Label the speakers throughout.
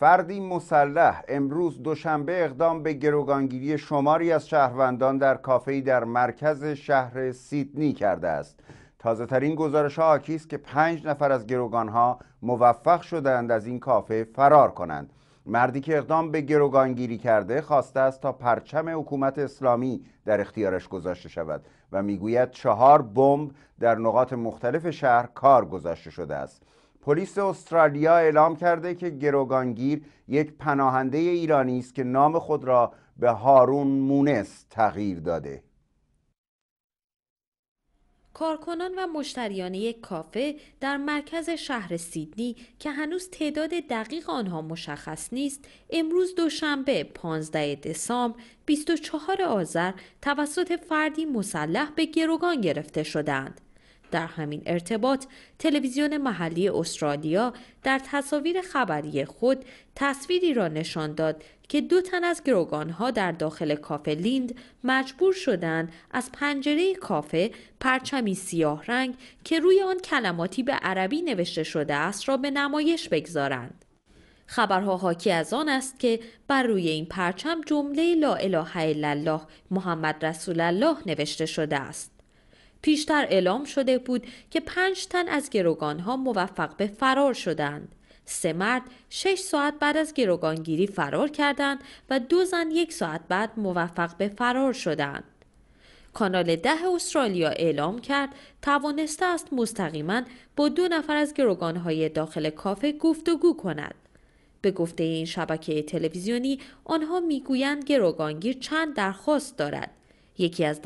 Speaker 1: فردی مسلح امروز دوشنبه اقدام به گروگانگیری شماری از شهروندان در کافه‌ای در مرکز شهر سیدنی کرده است تازه ترین گزارش ها است که پنج نفر از گروگانها موفق شدند از این کافه فرار کنند مردی که اقدام به گروگانگیری کرده خواسته است تا پرچم حکومت اسلامی در اختیارش گذاشته شود و میگوید چهار بمب در نقاط مختلف شهر کار گذاشته شده است پلیس استرالیا اعلام کرده که گروگانگیر یک پناهنده ایرانی است که نام خود را به هارون مونس تغییر داده
Speaker 2: کارکنان و مشتریان یک کافه در مرکز شهر سیدنی که هنوز تعداد دقیق آنها مشخص نیست امروز دوشنبه 15 دسامبر 24 آذر توسط فردی مسلح به گروگان گرفته شدند در همین ارتباط تلویزیون محلی استرالیا در تصاویر خبری خود تصویری را نشان داد که دو تن از گروگانها در داخل کافه لیند مجبور شدند از پنجره کافه پرچمی سیاه رنگ که روی آن کلماتی به عربی نوشته شده است را به نمایش بگذارند. خبرها حاکی از آن است که بر روی این پرچم جمله لا اله الا الله محمد رسول الله نوشته شده است. پیشتر اعلام شده بود که پنج تن از گروگانها موفق به فرار شدند. سه مرد شش ساعت بعد از گروگانگیری فرار کردند و دو زن یک ساعت بعد موفق به فرار شدند. کانال ده استرالیا اعلام کرد توانسته است مستقیما با دو نفر از گروگانهای داخل کافه گفتگو کند. به گفته این شبکه تلویزیونی آنها میگویند گروگانگیر چند درخواست دارد یکی از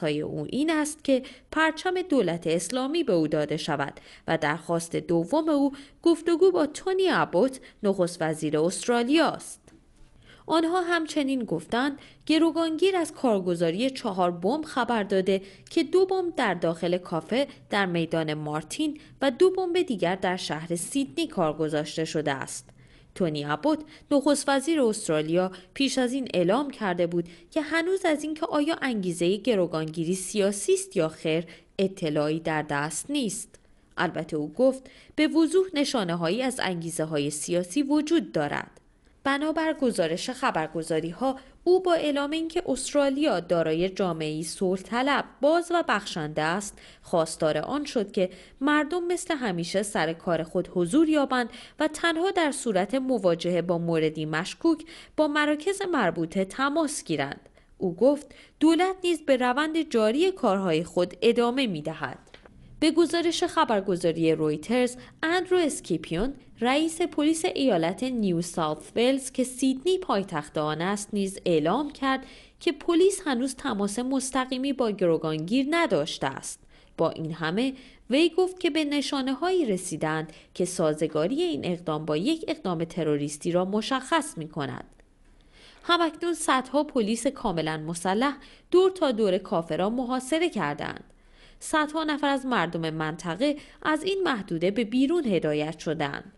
Speaker 2: های او این است که پرچم دولت اسلامی به او داده شود و درخواست دوم او گفتگو با تونی ابوت نخست وزیر استرالیا است. آنها همچنین گفتند گروگانگیر از کارگزاری چهار بمب خبر داده که دو بمب در داخل کافه در میدان مارتین و دو بمب دیگر در شهر سیدنی کار گذاشته شده است. تونی ابوت نخست وزیر استرالیا پیش از این اعلام کرده بود که هنوز از اینکه آیا انگیزه گروگانگیری سیاسی است یا خیر اطلاعی در دست نیست البته او گفت به وضوح نشانه هایی از انگیزه های سیاسی وجود دارد بنابر گزارش خبرگزاری ها او با اعلام اینکه استرالیا دارای جامعه‌ای صلح طلب باز و بخشنده است خواستار آن شد که مردم مثل همیشه سر کار خود حضور یابند و تنها در صورت مواجهه با موردی مشکوک با مراکز مربوطه تماس گیرند او گفت دولت نیز به روند جاری کارهای خود ادامه می دهد. به گزارش خبرگزاری رویترز اندرو اسکیپیون رئیس پلیس ایالت نیو ساوت ولز که سیدنی پایتخت آن است نیز اعلام کرد که پلیس هنوز تماس مستقیمی با گروگانگیر نداشته است با این همه وی گفت که به نشانه هایی رسیدند که سازگاری این اقدام با یک اقدام تروریستی را مشخص می کند. همکنون صدها پلیس کاملا مسلح دور تا دور کافران محاصره کردند. صدها نفر از مردم منطقه از این محدوده به بیرون هدایت شدند.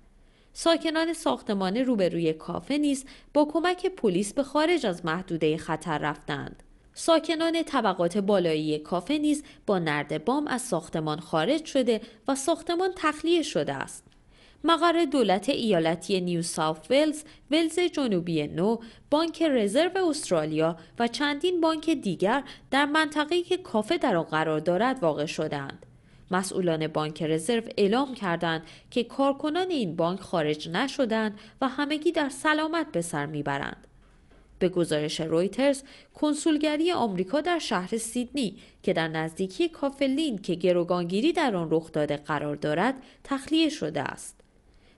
Speaker 2: ساکنان ساختمان روبروی کافه نیز با کمک پلیس به خارج از محدوده خطر رفتند. ساکنان طبقات بالایی کافه نیز با نردبام از ساختمان خارج شده و ساختمان تخلیه شده است. مقر دولت ایالتی نیو ولز، ولز جنوبی نو، بانک رزرو استرالیا و چندین بانک دیگر در منطقه‌ای که کافه در آن قرار دارد واقع شدند. مسئولان بانک رزرو اعلام کردند که کارکنان این بانک خارج نشدند و همگی در سلامت به سر میبرند. به گزارش رویترز کنسولگری آمریکا در شهر سیدنی که در نزدیکی کافلین که گروگانگیری در آن رخ داده قرار دارد تخلیه شده است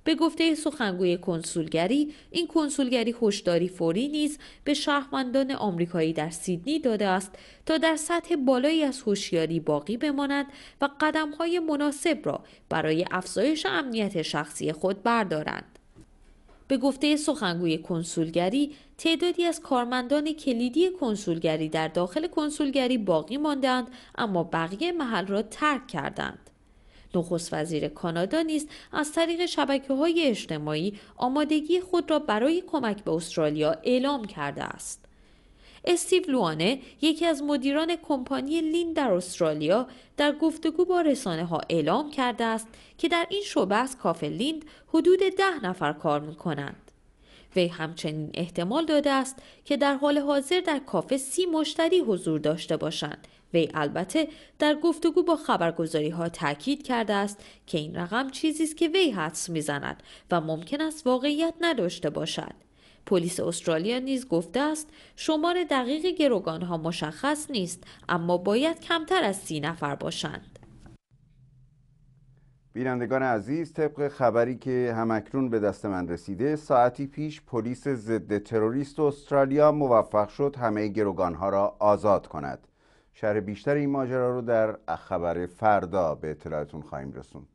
Speaker 2: به گفته سخنگوی کنسولگری این کنسولگری هشداری فوری نیز به شهروندان آمریکایی در سیدنی داده است تا در سطح بالایی از هوشیاری باقی بمانند و قدمهای مناسب را برای افزایش امنیت شخصی خود بردارند به گفته سخنگوی کنسولگری تعدادی از کارمندان کلیدی کنسولگری در داخل کنسولگری باقی ماندند اما بقیه محل را ترک کردند نخست وزیر کانادا نیز از طریق شبکه های اجتماعی آمادگی خود را برای کمک به استرالیا اعلام کرده است. استیو لوانه یکی از مدیران کمپانی لین در استرالیا در گفتگو با رسانه ها اعلام کرده است که در این شعبه از کافه لیند حدود ده نفر کار می وی همچنین احتمال داده است که در حال حاضر در کافه سی مشتری حضور داشته باشند وی البته در گفتگو با خبرگزاری ها تاکید کرده است که این رقم چیزی است که وی حدس میزند و ممکن است واقعیت نداشته باشد پلیس استرالیا نیز گفته است شمار دقیق گروگان ها مشخص نیست اما باید کمتر از سی نفر باشند
Speaker 1: بینندگان عزیز طبق خبری که همکنون به دست من رسیده ساعتی پیش پلیس ضد تروریست استرالیا موفق شد همه ها را آزاد کند شرح بیشتر این ماجرا رو در خبر فردا به اطلاعتون خواهیم رسوند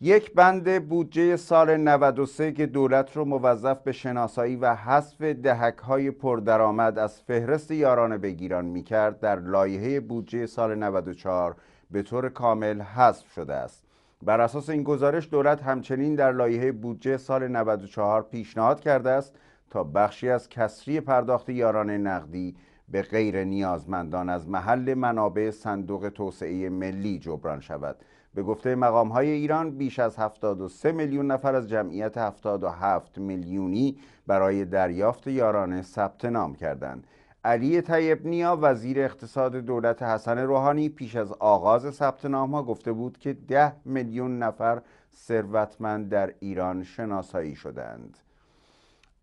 Speaker 1: یک بند بودجه سال 93 که دولت رو موظف به شناسایی و حذف دهک های پردرآمد از فهرست یاران بگیران کرد در لایحه بودجه سال 94 به طور کامل حذف شده است بر اساس این گزارش دولت همچنین در لایحه بودجه سال 94 پیشنهاد کرده است تا بخشی از کسری پرداخت یاران نقدی به غیر نیازمندان از محل منابع صندوق توسعه ملی جبران شود به گفته مقام های ایران بیش از 73 میلیون نفر از جمعیت 77 میلیونی برای دریافت یارانه ثبت نام کردند علی طیب نیا وزیر اقتصاد دولت حسن روحانی پیش از آغاز ثبت نام ها گفته بود که 10 میلیون نفر ثروتمند در ایران شناسایی شدند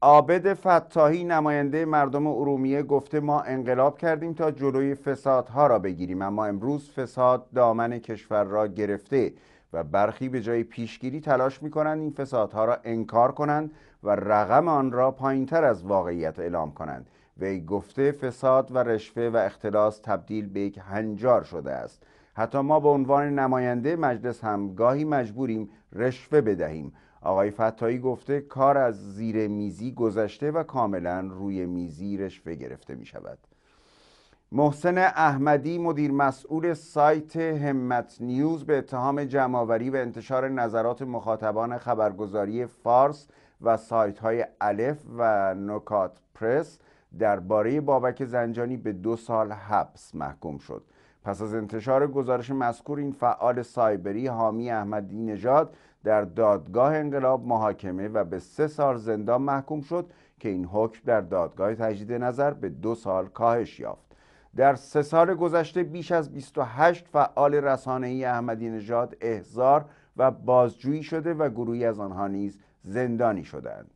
Speaker 1: عابد فتاحی نماینده مردم ارومیه گفته ما انقلاب کردیم تا جلوی فسادها را بگیریم اما امروز فساد دامن کشور را گرفته و برخی به جای پیشگیری تلاش می کنند این فسادها را انکار کنند و رقم آن را تر از واقعیت اعلام کنند وی گفته فساد و رشوه و اختلاس تبدیل به یک هنجار شده است حتی ما به عنوان نماینده مجلس هم گاهی مجبوریم رشوه بدهیم آقای فتایی گفته کار از زیر میزی گذشته و کاملا روی میزی رشوه گرفته می شود محسن احمدی مدیر مسئول سایت همت نیوز به اتهام جمعآوری و انتشار نظرات مخاطبان خبرگزاری فارس و سایت های الف و نکات پرس درباره بابک زنجانی به دو سال حبس محکوم شد پس از انتشار گزارش مذکور این فعال سایبری حامی احمدی نژاد در دادگاه انقلاب محاکمه و به سه سال زندان محکوم شد که این حکم در دادگاه تجدید نظر به دو سال کاهش یافت در سه سال گذشته بیش از 28 فعال ای احمدی نژاد احضار و بازجویی شده و گروهی از آنها نیز زندانی شدند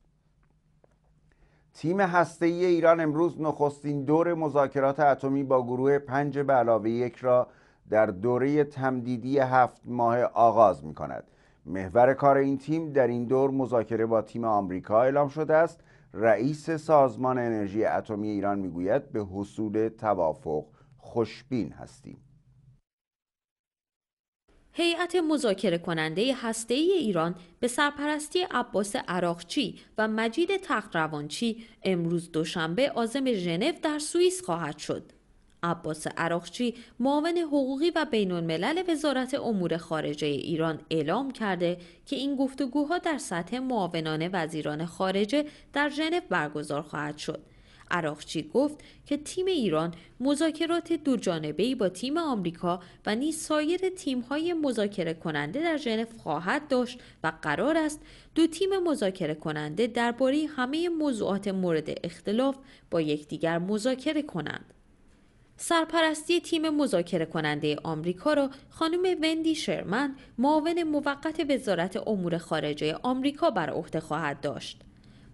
Speaker 1: تیم ای ایران امروز نخستین دور مذاکرات اتمی با گروه پنج به علاوه یک را در دوره تمدیدی هفت ماه آغاز می کند. محور کار این تیم در این دور مذاکره با تیم آمریکا اعلام شده است. رئیس سازمان انرژی اتمی ایران میگوید به حصول توافق خوشبین هستیم.
Speaker 2: هیئت مذاکره کننده هسته ای ایران به سرپرستی عباس عراقچی و مجید تقروانچی امروز دوشنبه عازم ژنو در سوئیس خواهد شد. عباس عراقچی معاون حقوقی و بین الملل وزارت امور خارجه ایران اعلام کرده که این گفتگوها در سطح معاونان وزیران خارجه در ژنو برگزار خواهد شد عراقچی گفت که تیم ایران مذاکرات دو جانبه با تیم آمریکا و نیز سایر تیم‌های مذاکره کننده در ژنو خواهد داشت و قرار است دو تیم مذاکره کننده درباره همه موضوعات مورد اختلاف با یکدیگر مذاکره کنند. سرپرستی تیم مذاکره کننده آمریکا را خانم وندی شرمن معاون موقت وزارت امور خارجه آمریکا بر عهده خواهد داشت.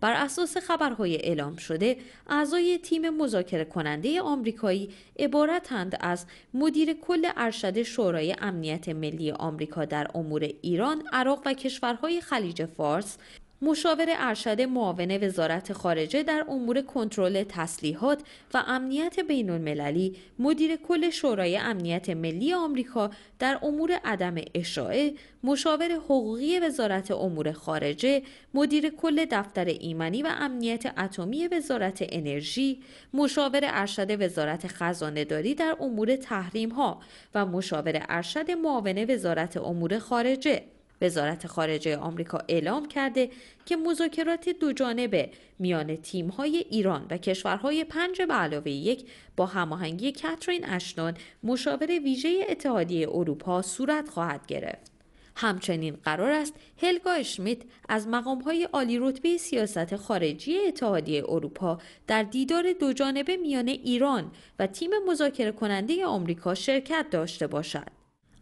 Speaker 2: بر اساس خبرهای اعلام شده اعضای تیم مذاکره کننده آمریکایی عبارتند از مدیر کل ارشد شورای امنیت ملی آمریکا در امور ایران، عراق و کشورهای خلیج فارس، مشاور ارشد معاون وزارت خارجه در امور کنترل تسلیحات و امنیت بین المللی مدیر کل شورای امنیت ملی آمریکا در امور عدم اشاعه مشاور حقوقی وزارت امور خارجه مدیر کل دفتر ایمنی و امنیت اتمی وزارت انرژی مشاور ارشد وزارت خزانه داری در امور تحریم ها و مشاور ارشد معاون وزارت امور خارجه وزارت خارجه آمریکا اعلام کرده که مذاکرات دو جانبه میان تیم‌های ایران و کشورهای پنج به علاوه یک با هماهنگی کاترین اشنان مشاور ویژه اتحادیه اروپا صورت خواهد گرفت. همچنین قرار است هلگا اشمیت از مقامهای عالی رتبه سیاست خارجی اتحادیه اروپا در دیدار دوجانبه میان ایران و تیم مذاکره کننده آمریکا شرکت داشته باشد.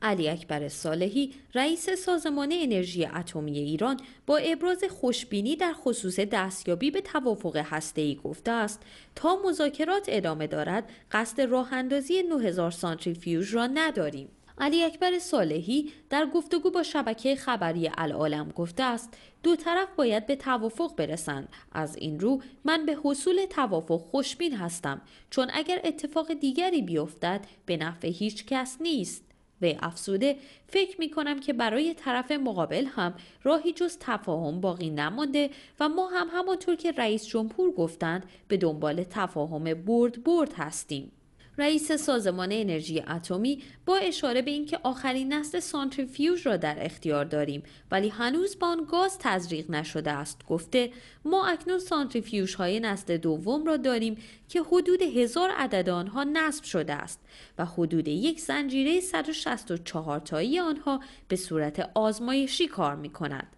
Speaker 2: علی اکبر صالحی رئیس سازمان انرژی اتمی ایران با ابراز خوشبینی در خصوص دستیابی به توافق هسته‌ای گفته است تا مذاکرات ادامه دارد قصد راه اندازی 9000 سانتریفیوژ را نداریم علی اکبر صالحی در گفتگو با شبکه خبری العالم گفته است دو طرف باید به توافق برسند از این رو من به حصول توافق خوشبین هستم چون اگر اتفاق دیگری بیفتد به نفع هیچ کس نیست به افسوده فکر می کنم که برای طرف مقابل هم راهی جز تفاهم باقی نمانده و ما هم همانطور که رئیس جمهور گفتند به دنبال تفاهم برد برد هستیم. رئیس سازمان انرژی اتمی با اشاره به اینکه آخرین نسل سانتریفیوژ را در اختیار داریم ولی هنوز با آن گاز تزریق نشده است گفته ما اکنون سانتریفیوژ های نسل دوم را داریم که حدود هزار عدد آنها نصب شده است و حدود یک زنجیره 164 تایی آنها به صورت آزمایشی کار می کند.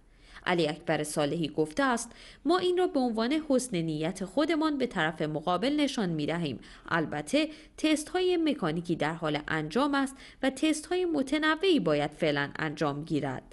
Speaker 2: علی اکبر صالحی گفته است ما این را به عنوان حسن نیت خودمان به طرف مقابل نشان می دهیم البته تست های مکانیکی در حال انجام است و تست های متنوعی باید فعلا انجام گیرد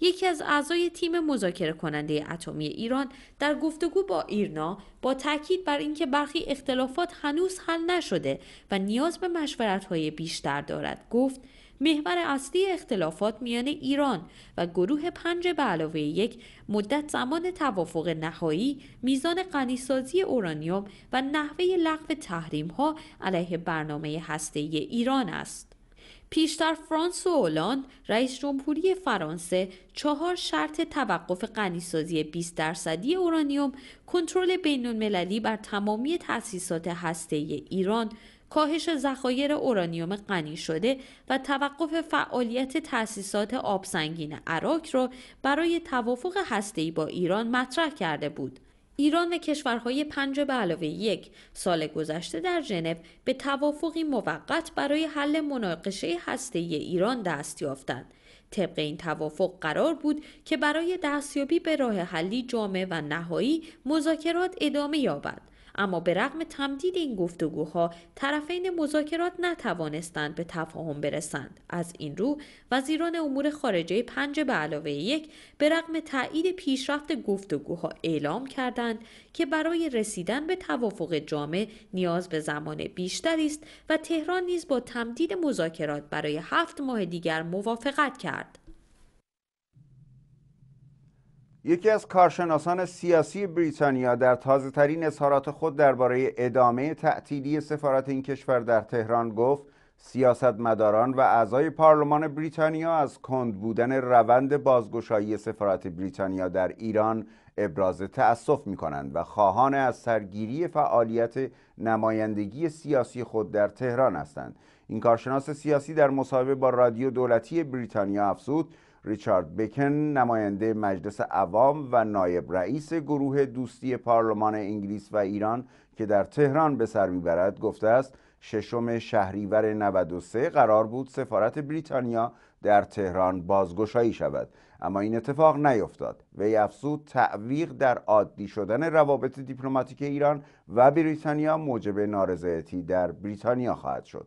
Speaker 2: یکی از اعضای تیم مذاکره کننده اتمی ایران در گفتگو با ایرنا با تاکید بر اینکه برخی اختلافات هنوز حل نشده و نیاز به مشورت های بیشتر دارد گفت محور اصلی اختلافات میان ایران و گروه پنج به علاوه یک مدت زمان توافق نهایی میزان غنیسازی اورانیوم و نحوه لغو تحریم ها علیه برنامه هسته ایران است. پیشتر فرانس و اولاند رئیس جمهوری فرانسه چهار شرط توقف غنیسازی 20 درصدی اورانیوم کنترل بین المللی بر تمامی تاسیسات هسته ایران کاهش ذخایر اورانیوم غنی شده و توقف فعالیت تأسیسات آبسنگین عراک را برای توافق هسته‌ای با ایران مطرح کرده بود. ایران و کشورهای پنج به علاوه یک سال گذشته در ژنو به توافقی موقت برای حل مناقشه هسته ایران دست یافتند. طبق این توافق قرار بود که برای دستیابی به راه حلی جامع و نهایی مذاکرات ادامه یابد. اما به رغم تمدید این گفتگوها طرفین مذاکرات نتوانستند به تفاهم برسند از این رو وزیران امور خارجه پنج به علاوه یک به رغم تایید پیشرفت گفتگوها اعلام کردند که برای رسیدن به توافق جامع نیاز به زمان بیشتری است و تهران نیز با تمدید مذاکرات برای هفت ماه دیگر موافقت کرد
Speaker 1: یکی از کارشناسان سیاسی بریتانیا در تازه ترین اظهارات خود درباره ادامه تعطیلی سفارت این کشور در تهران گفت سیاستمداران و اعضای پارلمان بریتانیا از کند بودن روند بازگشایی سفارت بریتانیا در ایران ابراز تأسف می کنند و خواهان از سرگیری فعالیت نمایندگی سیاسی خود در تهران هستند این کارشناس سیاسی در مصاحبه با رادیو دولتی بریتانیا افزود ریچارد بکن نماینده مجلس عوام و نایب رئیس گروه دوستی پارلمان انگلیس و ایران که در تهران به سر میبرد گفته است ششم شهریور 93 قرار بود سفارت بریتانیا در تهران بازگشایی شود اما این اتفاق نیفتاد وی افزود تعویق در عادی شدن روابط دیپلماتیک ایران و بریتانیا موجب نارضایتی در بریتانیا خواهد شد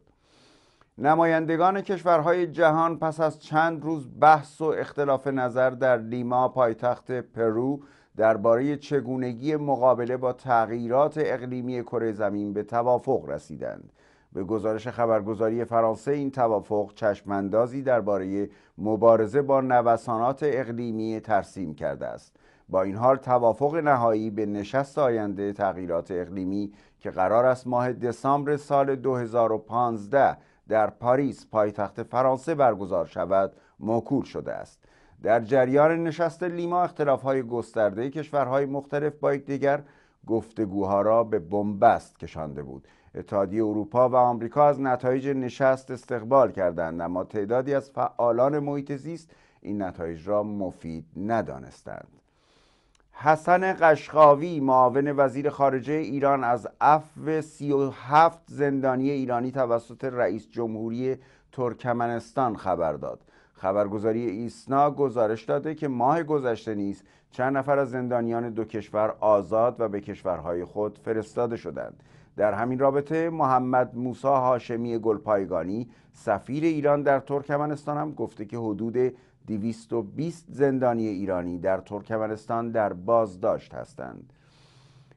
Speaker 1: نمایندگان کشورهای جهان پس از چند روز بحث و اختلاف نظر در لیما پایتخت پرو درباره چگونگی مقابله با تغییرات اقلیمی کره زمین به توافق رسیدند به گزارش خبرگزاری فرانسه این توافق چشماندازی درباره مبارزه با نوسانات اقلیمی ترسیم کرده است با این حال توافق نهایی به نشست آینده تغییرات اقلیمی که قرار است ماه دسامبر سال 2015 در پاریس پایتخت فرانسه برگزار شود موکول شده است در جریان نشست لیما های گسترده کشورهای مختلف با یکدیگر گفتگوها را به بنبست کشانده بود اتحادیه اروپا و آمریکا از نتایج نشست استقبال کردند اما تعدادی از فعالان محیط زیست این نتایج را مفید ندانستند حسن قشقاوی معاون وزیر خارجه ایران از عفو 37 زندانی ایرانی توسط رئیس جمهوری ترکمنستان خبر داد خبرگزاری ایسنا گزارش داده که ماه گذشته نیز چند نفر از زندانیان دو کشور آزاد و به کشورهای خود فرستاده شدند در همین رابطه محمد موسا هاشمی گلپایگانی سفیر ایران در ترکمنستان هم گفته که حدود 220 زندانی ایرانی در ترکمنستان در بازداشت هستند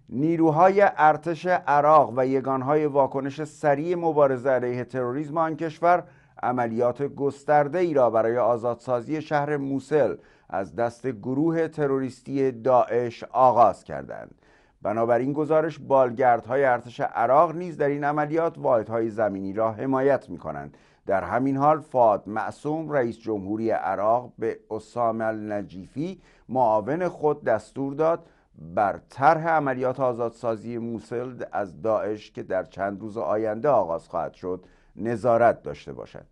Speaker 1: نیروهای ارتش عراق و یگانهای واکنش سریع مبارزه علیه تروریسم آن کشور عملیات گسترده ای را برای آزادسازی شهر موسل از دست گروه تروریستی داعش آغاز کردند بنابراین گزارش بالگردهای ارتش عراق نیز در این عملیات واحدهای زمینی را حمایت می کنند در همین حال فاد معصوم رئیس جمهوری عراق به اسامه النجیفی معاون خود دستور داد بر طرح عملیات آزادسازی موسل از داعش که در چند روز آینده آغاز خواهد شد نظارت داشته باشد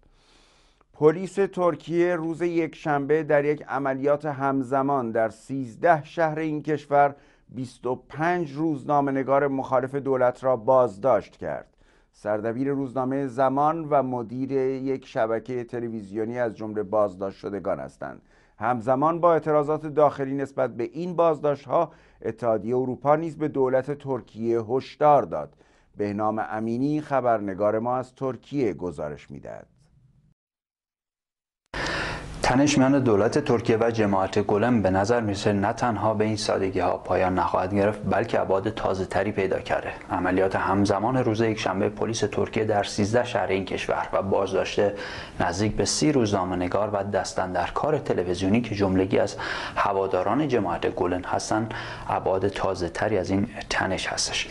Speaker 1: پلیس ترکیه روز یک شنبه در یک عملیات همزمان در 13 شهر این کشور 25 روزنامهنگار مخالف دولت را بازداشت کرد سردبیر روزنامه زمان و مدیر یک شبکه تلویزیونی از جمله بازداشت شدگان هستند همزمان با اعتراضات داخلی نسبت به این بازداشت ها اتحادیه اروپا نیز به دولت ترکیه هشدار داد بهنام امینی خبرنگار ما از ترکیه گزارش میدهد
Speaker 3: تنش میان دولت ترکیه و جماعت گلم به نظر میرسه نه تنها به این سادگی ها پایان نخواهد گرفت بلکه ابعاد تازه تری پیدا کرده عملیات همزمان روز شنبه پلیس ترکیه در 13 شهر این کشور و بازداشته نزدیک به سی روزنامه‌نگار و کار تلویزیونی که جملگی از هواداران جماعت گلن هستند ابعاد تازه تری از این تنش هستش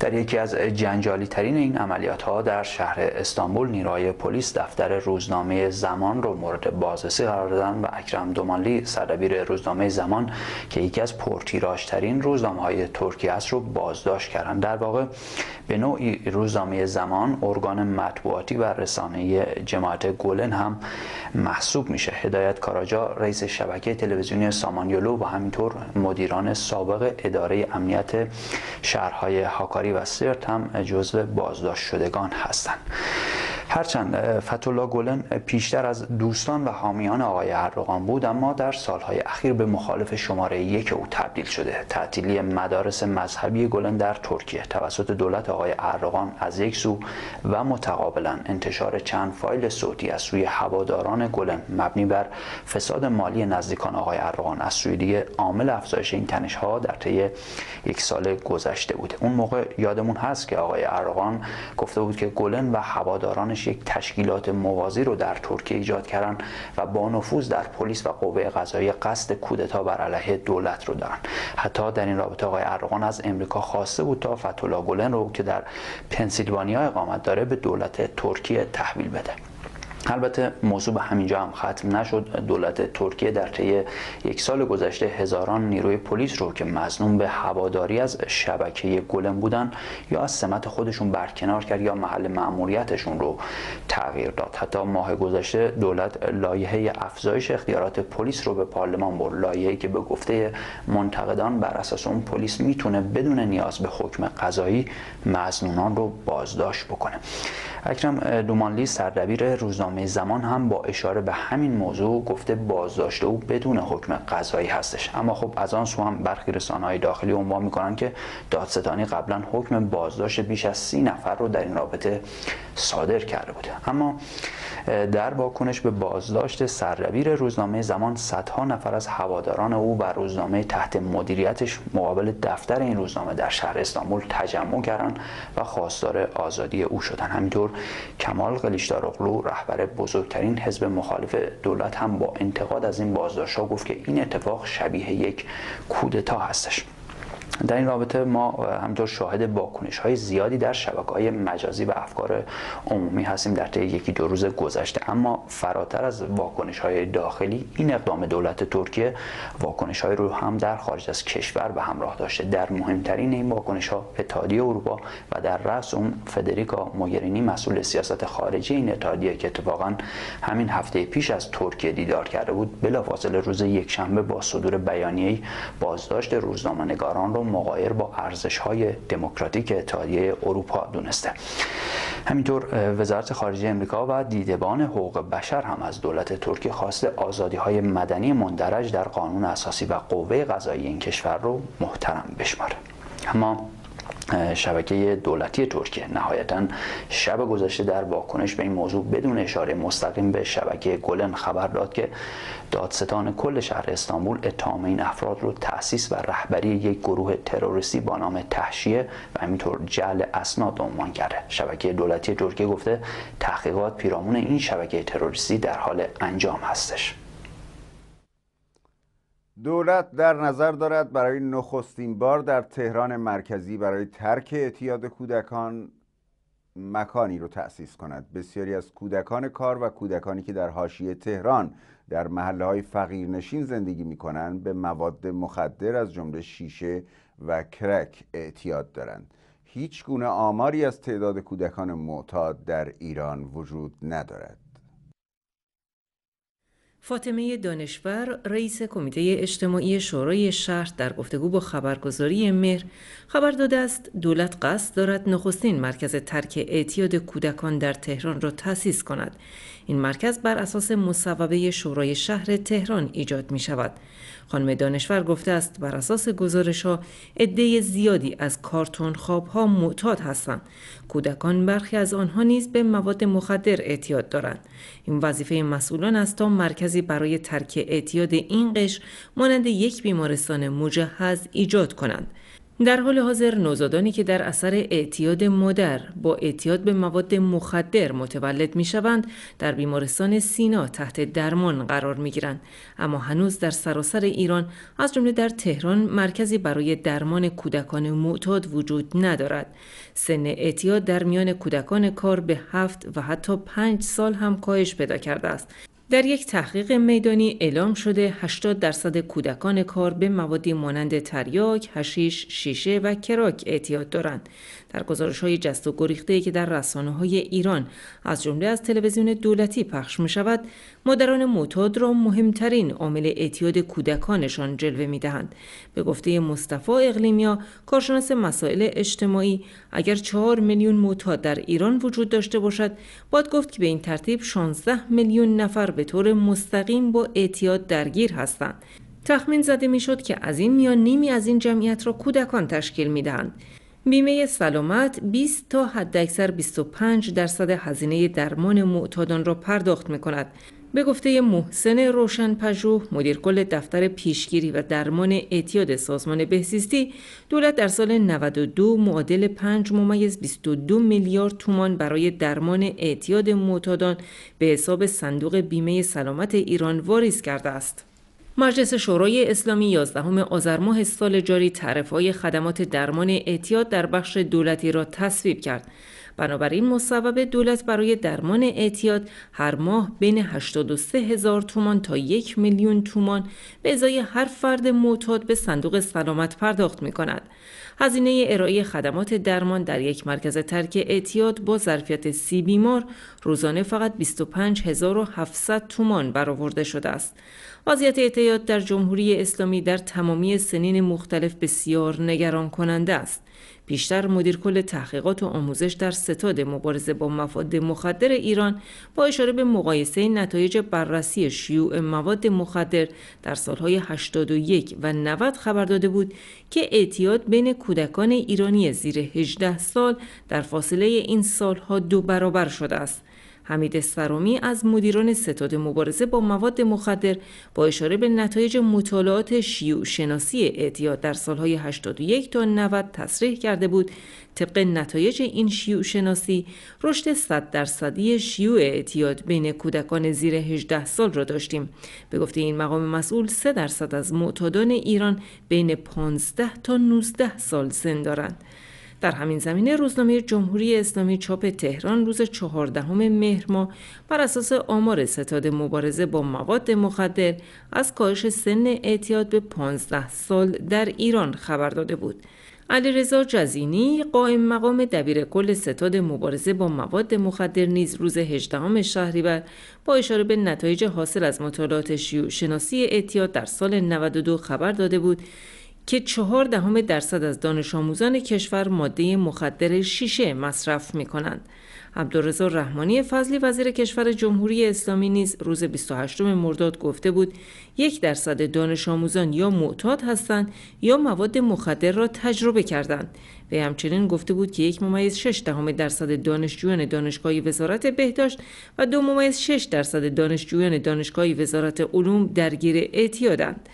Speaker 3: در یکی از جنجالی ترین این عملیات ها در شهر استانبول نیروهای پلیس دفتر روزنامه زمان رو مورد بازرسی و اکرم دومانلی سردبیر روزنامه زمان که یکی از ترین روزنامه های ترکیه است رو بازداشت کردن در واقع به نوعی روزنامه زمان ارگان مطبوعاتی و رسانه جماعت گولن هم محسوب میشه هدایت کاراجا رئیس شبکه تلویزیونی سامانیولو و همینطور مدیران سابق اداره امنیت شهرهای هاکاری و سرت هم جزو بازداشت شدگان هستند هرچند فتولا گلن پیشتر از دوستان و حامیان آقای اردوغان بود اما در سالهای اخیر به مخالف شماره یک او تبدیل شده تعطیلی مدارس مذهبی گلن در ترکیه توسط دولت آقای اردوغان از یک سو و متقابلا انتشار چند فایل صوتی از سوی هواداران گلن مبنی بر فساد مالی نزدیکان آقای اردوغان از سوی دیگه عامل افزایش این تنشها در طی یک سال گذشته بود اون موقع یادمون هست که آقای اردوغان گفته بود که گلن و هوادارانش یک تشکیلات موازی رو در ترکیه ایجاد کردن و با نفوذ در پلیس و قوه قضایی قصد کودتا بر علیه دولت رو دارن حتی در این رابطه آقای اردوغان از امریکا خواسته بود تا فتولا گولن رو که در پنسیلوانیا اقامت داره به دولت ترکیه تحویل بده البته موضوع به همینجا هم ختم نشد دولت ترکیه در طی یک سال گذشته هزاران نیروی پلیس رو که مظنون به هواداری از شبکه گلم بودن یا از سمت خودشون برکنار کرد یا محل معمولیتشون رو تغییر داد حتی ماه گذشته دولت لایحه افزایش اختیارات پلیس رو به پارلمان برد لایحه‌ای که به گفته منتقدان بر اساس اون پلیس میتونه بدون نیاز به حکم قضایی مظنونان رو بازداشت بکنه اکرم دومانلی سردبیر روزنامه زمان هم با اشاره به همین موضوع گفته بازداشته او بدون حکم قضایی هستش اما خب از آن سو هم برخی های داخلی عنوان میکنن که دادستانی قبلا حکم بازداشت بیش از سی نفر رو در این رابطه صادر کرده بوده اما در واکنش به بازداشت سردبیر روزنامه زمان صدها نفر از هواداران او بر روزنامه تحت مدیریتش مقابل دفتر این روزنامه در شهر استانبول تجمع کردند و خواستار آزادی او شدند همینطور کمال قلیچداروغلو رهبر بزرگترین حزب مخالف دولت هم با انتقاد از این بازداشت‌ها گفت که این اتفاق شبیه یک کودتا هستش در این رابطه ما همطور شاهد واکنش های زیادی در شبکه های مجازی و افکار عمومی هستیم در طی یکی دو روز گذشته اما فراتر از واکنش های داخلی این اقدام دولت ترکیه واکنش های رو هم در خارج از کشور به همراه داشته در مهمترین این واکنش ها اتحادیه اروپا و در رأس اون فدریکا موگرینی مسئول سیاست خارجی این اتحادیه که اتفاقا همین هفته پیش از ترکیه دیدار کرده بود بلافاصله روز یکشنبه با صدور بیانیه‌ای بازداشت روزنامه‌نگاران رو مقایر با ارزش های دموکراتیک اتحادیه اروپا دونسته همینطور وزارت خارجه امریکا و دیدبان حقوق بشر هم از دولت ترکیه خواسته آزادی های مدنی مندرج در قانون اساسی و قوه قضایی این کشور رو محترم بشماره اما شبکه دولتی ترکیه نهایتا شب گذشته در واکنش به این موضوع بدون اشاره مستقیم به شبکه گلن خبر داد که دادستان کل شهر استانبول اتهام این افراد رو تاسیس و رهبری یک گروه تروریستی با نام تحشیه و همینطور جعل اسناد عنوان کرده شبکه دولتی ترکیه گفته تحقیقات پیرامون این شبکه تروریستی در حال انجام هستش
Speaker 1: دولت در نظر دارد برای نخستین بار در تهران مرکزی برای ترک اعتیاد کودکان مکانی رو تأسیس کند بسیاری از کودکان کار و کودکانی که در حاشیه تهران در محله های فقیرنشین زندگی می کنند به مواد مخدر از جمله شیشه و کرک اعتیاد دارند هیچ گونه آماری از تعداد کودکان معتاد در ایران وجود ندارد
Speaker 4: فاطمه دانشور رئیس کمیته اجتماعی شورای شهر در گفتگو با خبرگزاری مهر خبر داده است دولت قصد دارد نخستین مرکز ترک اعتیاد کودکان در تهران را تأسیس کند این مرکز بر اساس مصوبه شورای شهر تهران ایجاد می شود خانم دانشور گفته است بر اساس گزارش ها عده زیادی از کارتون خواب ها معتاد هستند کودکان برخی از آنها نیز به مواد مخدر اعتیاد دارند این وظیفه مسئولان است تا مرکزی برای ترک اعتیاد این قش مانند یک بیمارستان مجهز ایجاد کنند در حال حاضر نوزادانی که در اثر اعتیاد مادر با اعتیاد به مواد مخدر متولد می شوند در بیمارستان سینا تحت درمان قرار می گیرند اما هنوز در سراسر ایران از جمله در تهران مرکزی برای درمان کودکان معتاد وجود ندارد سن اعتیاد در میان کودکان کار به هفت و حتی پنج سال هم کاهش پیدا کرده است در یک تحقیق میدانی اعلام شده 80 درصد کودکان کار به موادی مانند تریاک، هشیش، شیشه و کراک اعتیاد دارند. در گزارش های جست و گریخته که در رسانه های ایران از جمله از تلویزیون دولتی پخش می شود، مادران معتاد را مهمترین عامل اعتیاد کودکانشان جلوه می دهند. به گفته مصطفی اقلیمیا، کارشناس مسائل اجتماعی، اگر 4 میلیون معتاد در ایران وجود داشته باشد، باید گفت که به این ترتیب 16 میلیون نفر به طور مستقیم با اعتیاد درگیر هستند تخمین زده میشد که از این میان نیمی از این جمعیت را کودکان تشکیل می دهند. بیمه سلامت 20 تا حداکثر 25 درصد هزینه درمان معتادان را پرداخت می کند. به گفته محسن روشنپژوه مدیر کل دفتر پیشگیری و درمان اعتیاد سازمان بهزیستی دولت در سال 92 معادل 5 ممیز 22 میلیارد تومان برای درمان اعتیاد معتادان به حساب صندوق بیمه سلامت ایران واریز کرده است. مجلس شورای اسلامی 11 آذر ماه سال جاری تعرفه‌های خدمات درمان اعتیاد در بخش دولتی را تصویب کرد. بنابراین مصوب دولت برای درمان اعتیاد هر ماه بین 83 هزار تومان تا یک میلیون تومان به ازای هر فرد معتاد به صندوق سلامت پرداخت می کند. هزینه ارائه خدمات درمان در یک مرکز ترک اعتیاد با ظرفیت سی بیمار روزانه فقط 25700 تومان برآورده شده است. وضعیت اعتیاد در جمهوری اسلامی در تمامی سنین مختلف بسیار نگران کننده است. پیشتر مدیر کل تحقیقات و آموزش در ستاد مبارزه با مفاد مخدر ایران با اشاره به مقایسه نتایج بررسی شیوع مواد مخدر در سالهای 81 و 90 خبر داده بود که اعتیاد بین کودکان ایرانی زیر 18 سال در فاصله این سالها دو برابر شده است. حمید سرامی از مدیران ستاد مبارزه با مواد مخدر با اشاره به نتایج مطالعات شیوع شناسی اعتیاد در سالهای 81 تا 90 تصریح کرده بود طبق نتایج این شیوع شناسی رشد 100 درصدی شیوع اعتیاد بین کودکان زیر 18 سال را داشتیم به گفته این مقام مسئول 3 درصد از معتادان ایران بین 15 تا 19 سال سن دارند در همین زمینه روزنامه جمهوری اسلامی چاپ تهران روز چهاردهم مهر ماه بر اساس آمار ستاد مبارزه با مواد مخدر از کاهش سن اعتیاد به 15 سال در ایران خبر داده بود. علی علیرضا جزینی قائم مقام دبیر کل ستاد مبارزه با مواد مخدر نیز روز 18 شهریور با اشاره به نتایج حاصل از مطالعات شیوع شناسی اعتیاد در سال 92 خبر داده بود که چهار دهم درصد از دانش آموزان کشور ماده مخدر شیشه مصرف می کنند. عبدالرزا رحمانی فضلی وزیر کشور جمهوری اسلامی نیز روز 28 مرداد گفته بود یک درصد دانش آموزان یا معتاد هستند یا مواد مخدر را تجربه کردند و همچنین گفته بود که یک ممیز شش دهم درصد دانشجویان دانشگاهی وزارت بهداشت و دو ممیز شش درصد دانشجویان دانشگاهی وزارت علوم درگیر اعتیادند.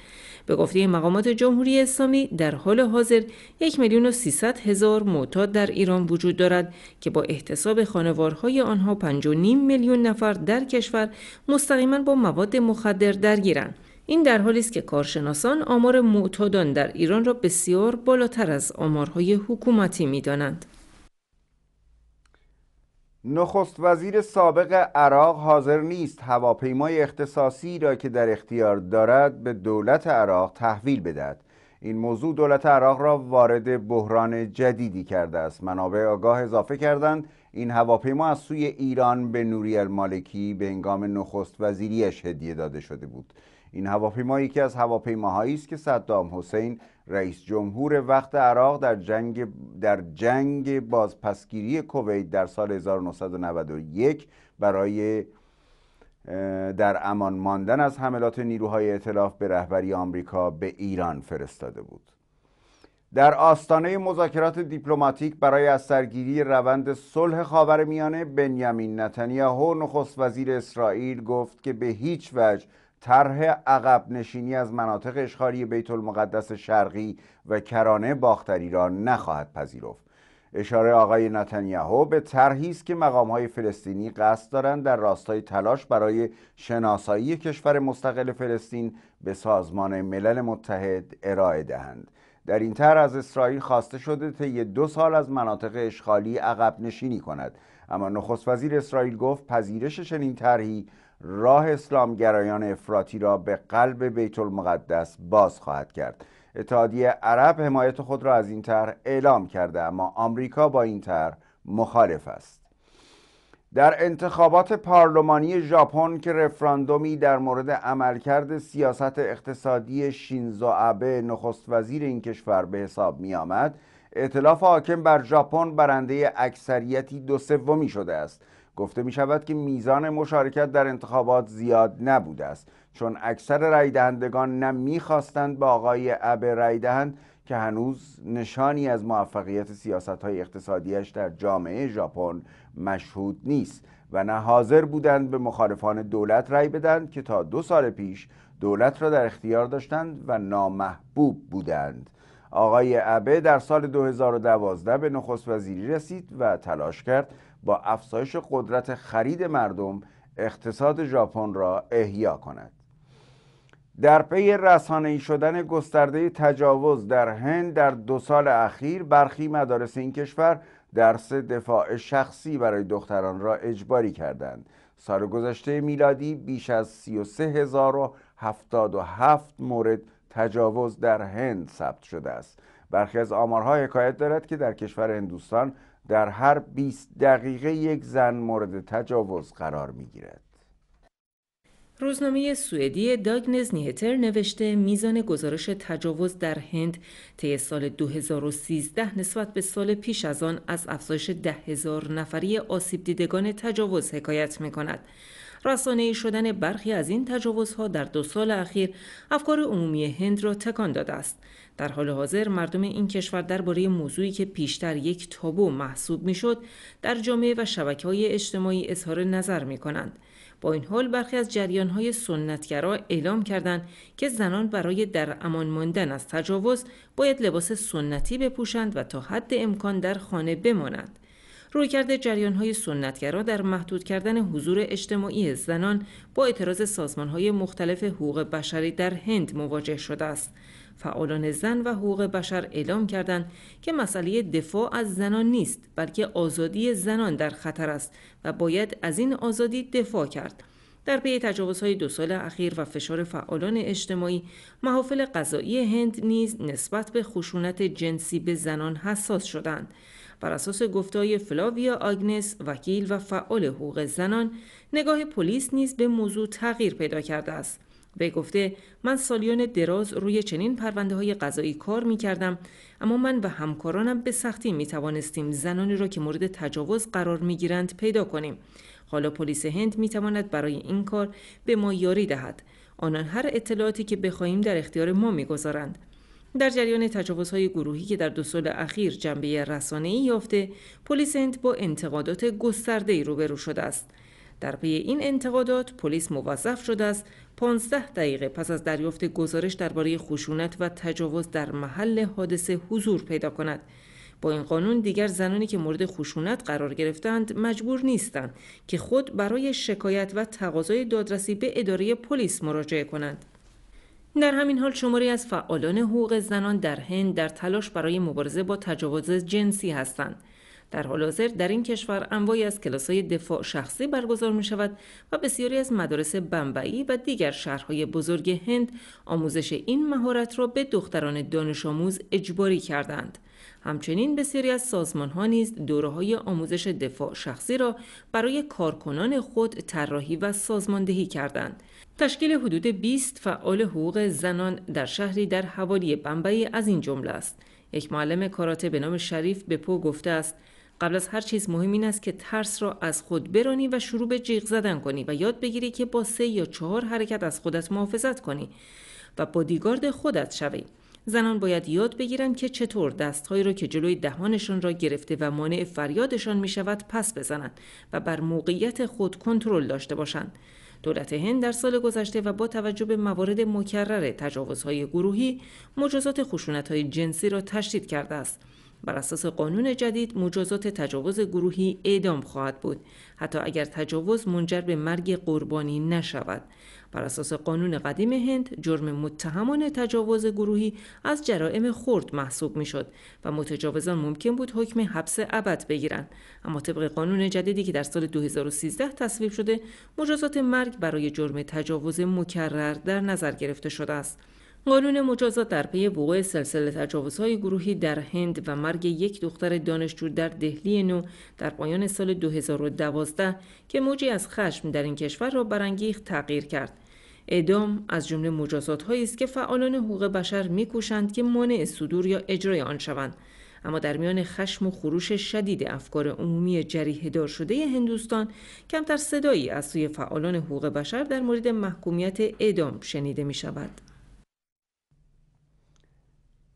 Speaker 4: به گفته مقامات جمهوری اسلامی در حال حاضر یک میلیون و هزار معتاد در ایران وجود دارد که با احتساب خانوارهای آنها 5.5 میلیون نفر در کشور مستقیما با مواد مخدر درگیرند. این در حالی است که کارشناسان آمار معتادان در ایران را بسیار بالاتر از آمارهای حکومتی می‌دانند.
Speaker 1: نخست وزیر سابق عراق حاضر نیست هواپیمای اختصاصی را که در اختیار دارد به دولت عراق تحویل بدهد این موضوع دولت عراق را وارد بحران جدیدی کرده است منابع آگاه اضافه کردند این هواپیما از سوی ایران به نوری المالکی به هنگام نخست وزیریش هدیه داده شده بود این هواپیما یکی از هواپیماهایی است که صدام حسین رئیس جمهور وقت عراق در جنگ, در جنگ بازپسگیری کویت در سال 1991 برای در امان ماندن از حملات نیروهای اطلاف به رهبری آمریکا به ایران فرستاده بود در آستانه مذاکرات دیپلماتیک برای از سرگیری روند صلح خاور میانه بنیامین نتانیاهو نخست وزیر اسرائیل گفت که به هیچ وجه طرح عقب نشینی از مناطق اشغالی بیت المقدس شرقی و کرانه باختری را نخواهد پذیرفت اشاره آقای نتانیاهو به طرحی است که های فلسطینی قصد دارند در راستای تلاش برای شناسایی کشور مستقل فلسطین به سازمان ملل متحد ارائه دهند در این طرح از اسرائیل خواسته شده طی دو سال از مناطق اشغالی عقب نشینی کند اما نخست وزیر اسرائیل گفت پذیرش چنین طرحی راه اسلام گرایان افراطی را به قلب بیت المقدس باز خواهد کرد اتحادیه عرب حمایت خود را از این طرح اعلام کرده اما آمریکا با این طرح مخالف است در انتخابات پارلمانی ژاپن که رفراندومی در مورد عملکرد سیاست اقتصادی شینزو آبه نخست وزیر این کشور به حساب می آمد ائتلاف حاکم بر ژاپن برنده اکثریتی دو سومی شده است گفته می شود که میزان مشارکت در انتخابات زیاد نبوده است چون اکثر رای دهندگان نه میخواستند به آقای ابه رای دهند که هنوز نشانی از موفقیت سیاست های اقتصادیش در جامعه ژاپن مشهود نیست و نه حاضر بودند به مخالفان دولت رای بدند که تا دو سال پیش دولت را در اختیار داشتند و نامحبوب بودند آقای ابه در سال 2012 به نخست وزیری رسید و تلاش کرد با افزایش قدرت خرید مردم اقتصاد ژاپن را احیا کند در پی ای شدن گسترده تجاوز در هند در دو سال اخیر برخی مدارس این کشور درس دفاع شخصی برای دختران را اجباری کردند سال گذشته میلادی بیش از 33077 مورد تجاوز در هند ثبت شده است برخی از آمارها حکایت دارد که در کشور هندوستان در هر 20 دقیقه یک زن مورد تجاوز قرار می گیرد.
Speaker 4: روزنامه سوئدی داگنز نیهتر نوشته میزان گزارش تجاوز در هند طی سال 2013 نسبت به سال پیش از آن از افزایش ده هزار نفری آسیب دیدگان تجاوز حکایت می کند. رسانه شدن برخی از این تجاوزها در دو سال اخیر افکار عمومی هند را تکان داده است در حال حاضر مردم این کشور درباره موضوعی که پیشتر یک تابو محسوب میشد در جامعه و شبکه های اجتماعی اظهار نظر می کنند. با این حال برخی از جریان های سنتگرا اعلام کردند که زنان برای در امان ماندن از تجاوز باید لباس سنتی بپوشند و تا حد امکان در خانه بمانند. رویکرد جریانهای سنتگرا در محدود کردن حضور اجتماعی زنان با اعتراض سازمانهای مختلف حقوق بشری در هند مواجه شده است فعالان زن و حقوق بشر اعلام کردند که مسئله دفاع از زنان نیست بلکه آزادی زنان در خطر است و باید از این آزادی دفاع کرد در پی تجاوزهای دو سال اخیر و فشار فعالان اجتماعی محافل قضایی هند نیز نسبت به خشونت جنسی به زنان حساس شدند بر اساس گفتای فلاویا آگنس وکیل و فعال حقوق زنان نگاه پلیس نیز به موضوع تغییر پیدا کرده است به گفته من سالیان دراز روی چنین پرونده های قضایی کار می کردم اما من و همکارانم به سختی می توانستیم زنانی را که مورد تجاوز قرار می گیرند پیدا کنیم حالا پلیس هند می تواند برای این کار به ما یاری دهد آنان هر اطلاعاتی که بخواهیم در اختیار ما میگذارند در جریان تجاوزهای گروهی که در دو سال اخیر جنبه ای یافته پلیس هند با انتقادات ای روبرو شده است در پی این انتقادات پلیس موظف شده است 15 دقیقه پس از دریافت گزارش درباره خشونت و تجاوز در محل حادثه حضور پیدا کند با این قانون دیگر زنانی که مورد خشونت قرار گرفتند مجبور نیستند که خود برای شکایت و تقاضای دادرسی به اداره پلیس مراجعه کنند در همین حال شماری از فعالان حقوق زنان در هند در تلاش برای مبارزه با تجاوز جنسی هستند در حال حاضر در این کشور انواعی از کلاس‌های دفاع شخصی برگزار می‌شود و بسیاری از مدارس بمبئی و دیگر شهرهای بزرگ هند آموزش این مهارت را به دختران دانش آموز اجباری کردند. همچنین بسیاری از سازمان ها نیز دوره های آموزش دفاع شخصی را برای کارکنان خود طراحی و سازماندهی کردند. تشکیل حدود 20 فعال حقوق زنان در شهری در حوالی بمبئی از این جمله است. یک معلم کاراته به نام شریف به پو گفته است قبل از هر چیز مهم این است که ترس را از خود برانی و شروع به جیغ زدن کنی و یاد بگیری که با سه یا چهار حرکت از خودت محافظت کنی و بادیگارد خودت شوی. زنان باید یاد بگیرند که چطور دستهایی را که جلوی دهانشان را گرفته و مانع فریادشان می شود پس بزنند و بر موقعیت خود کنترل داشته باشند. دولت هند در سال گذشته و با توجه به موارد مکرر تجاوزهای گروهی مجازات خشونتهای جنسی را تشدید کرده است. بر اساس قانون جدید مجازات تجاوز گروهی اعدام خواهد بود حتی اگر تجاوز منجر به مرگ قربانی نشود بر اساس قانون قدیم هند جرم متهمان تجاوز گروهی از جرائم خرد محسوب میشد و متجاوزان ممکن بود حکم حبس ابد بگیرند اما طبق قانون جدیدی که در سال 2013 تصویب شده مجازات مرگ برای جرم تجاوز مکرر در نظر گرفته شده است قانون مجازات در پی وقوع سلسله تجاوزهای گروهی در هند و مرگ یک دختر دانشجو در دهلی نو در پایان سال 2012 که موجی از خشم در این کشور را برانگیخت تغییر کرد اعدام از جمله مجازات است که فعالان حقوق بشر میکوشند که مانع صدور یا اجرای آن شوند اما در میان خشم و خروش شدید افکار عمومی جریه دار شده هندوستان کمتر صدایی از سوی فعالان حقوق بشر در مورد محکومیت اعدام شنیده می شود.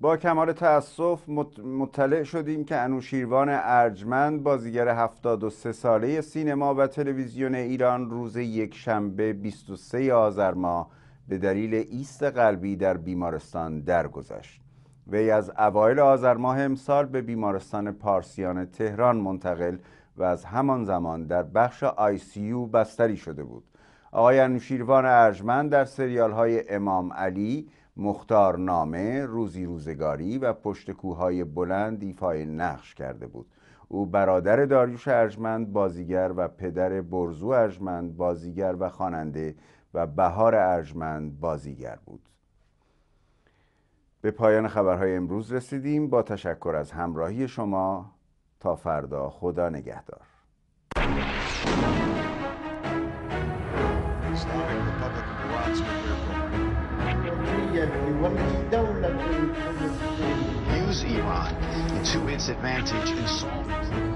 Speaker 1: با کمال تأسف مطلع شدیم که انوشیروان ارجمند بازیگر 73 ساله سینما و تلویزیون ایران روز یک شنبه 23 آذر ماه به دلیل ایست قلبی در بیمارستان درگذشت. وی از اوایل آذر ماه امسال به بیمارستان پارسیان تهران منتقل و از همان زمان در بخش آی سی یو بستری شده بود. آقای انوشیروان ارجمند در سریال های امام علی مختارنامه، روزی روزگاری و پشت کوههای بلند ایفای نقش کرده بود او برادر داریوش ارجمند بازیگر و پدر برزو ارجمند بازیگر و خواننده و بهار ارجمند بازیگر بود به پایان خبرهای امروز رسیدیم با تشکر از همراهی شما تا فردا خدا نگهدار
Speaker 4: to its advantage in solve